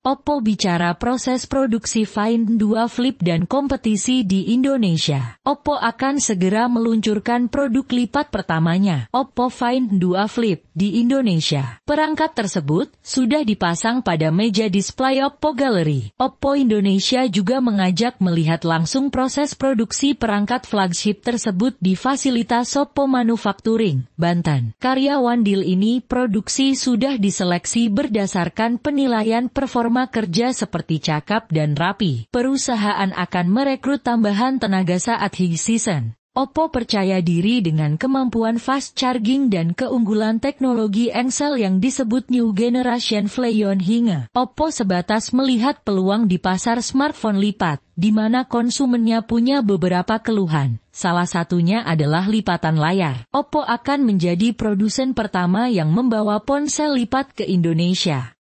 Oppo bicara proses produksi Find 2 Flip dan kompetisi di Indonesia. Oppo akan segera meluncurkan produk lipat pertamanya, Oppo Find 2 Flip, di Indonesia. Perangkat tersebut sudah dipasang pada meja display Oppo Gallery. Oppo Indonesia juga mengajak melihat langsung proses produksi perangkat flagship tersebut di fasilitas Oppo Manufacturing, Banten. Karyawan deal ini produksi sudah diseleksi berdasarkan penilaian performa performa kerja seperti cakap dan rapi, perusahaan akan merekrut tambahan tenaga saat high season. Oppo percaya diri dengan kemampuan fast charging dan keunggulan teknologi engsel yang disebut New Generation Fleon hingga Oppo sebatas melihat peluang di pasar smartphone lipat, di mana konsumennya punya beberapa keluhan. Salah satunya adalah lipatan layar. Oppo akan menjadi produsen pertama yang membawa ponsel lipat ke Indonesia.